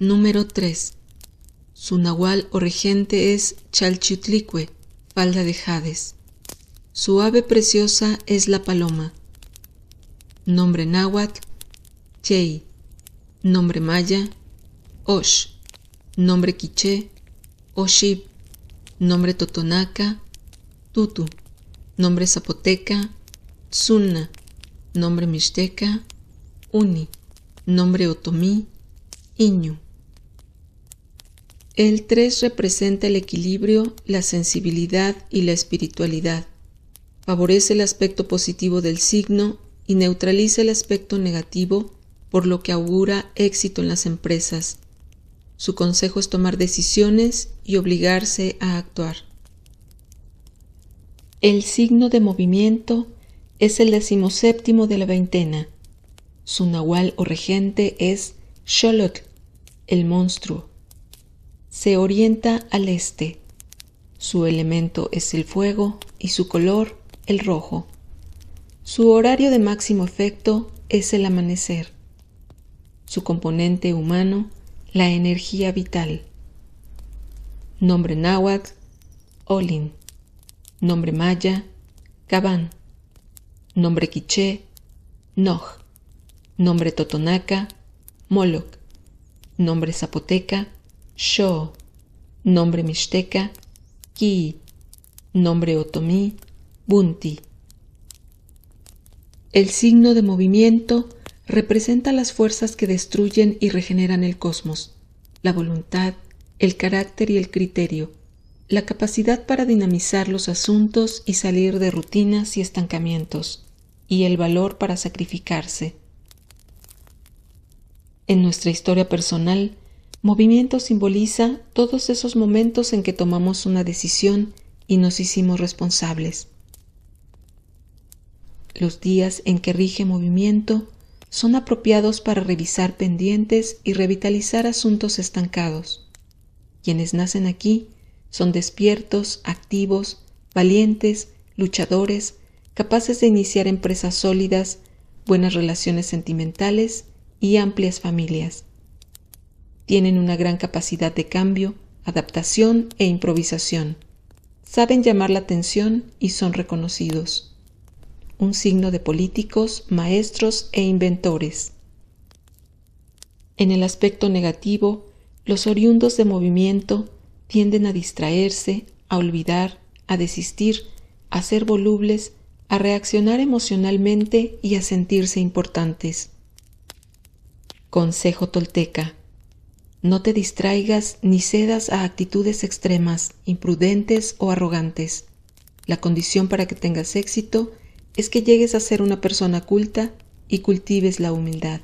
Número 3. Su nahual o regente es Chalchutlicue, falda de Jades. Su ave preciosa es la paloma. Nombre náhuatl, Chei. Nombre maya, Osh. Nombre quiché, Oshib. Nombre totonaca, Tutu. Nombre zapoteca, Tsunna. Nombre mixteca, Uni. Nombre otomí, Iñu. El 3 representa el equilibrio, la sensibilidad y la espiritualidad. Favorece el aspecto positivo del signo y neutraliza el aspecto negativo, por lo que augura éxito en las empresas. Su consejo es tomar decisiones y obligarse a actuar. El signo de movimiento es el decimoséptimo de la veintena. Su nahual o regente es Xolotl, el monstruo se orienta al este. Su elemento es el fuego y su color el rojo. Su horario de máximo efecto es el amanecer. Su componente humano, la energía vital. Nombre náhuatl, Olin. Nombre maya, Cabán. Nombre quiché, Noj. Nombre totonaca, Moloch. Nombre zapoteca, Sho, nombre mixteca, Ki, nombre otomí, Bunti. El signo de movimiento representa las fuerzas que destruyen y regeneran el cosmos, la voluntad, el carácter y el criterio, la capacidad para dinamizar los asuntos y salir de rutinas y estancamientos, y el valor para sacrificarse. En nuestra historia personal, Movimiento simboliza todos esos momentos en que tomamos una decisión y nos hicimos responsables. Los días en que rige movimiento son apropiados para revisar pendientes y revitalizar asuntos estancados. Quienes nacen aquí son despiertos, activos, valientes, luchadores, capaces de iniciar empresas sólidas, buenas relaciones sentimentales y amplias familias. Tienen una gran capacidad de cambio, adaptación e improvisación. Saben llamar la atención y son reconocidos. Un signo de políticos, maestros e inventores. En el aspecto negativo, los oriundos de movimiento tienden a distraerse, a olvidar, a desistir, a ser volubles, a reaccionar emocionalmente y a sentirse importantes. Consejo tolteca. No te distraigas ni cedas a actitudes extremas, imprudentes o arrogantes. La condición para que tengas éxito es que llegues a ser una persona culta y cultives la humildad.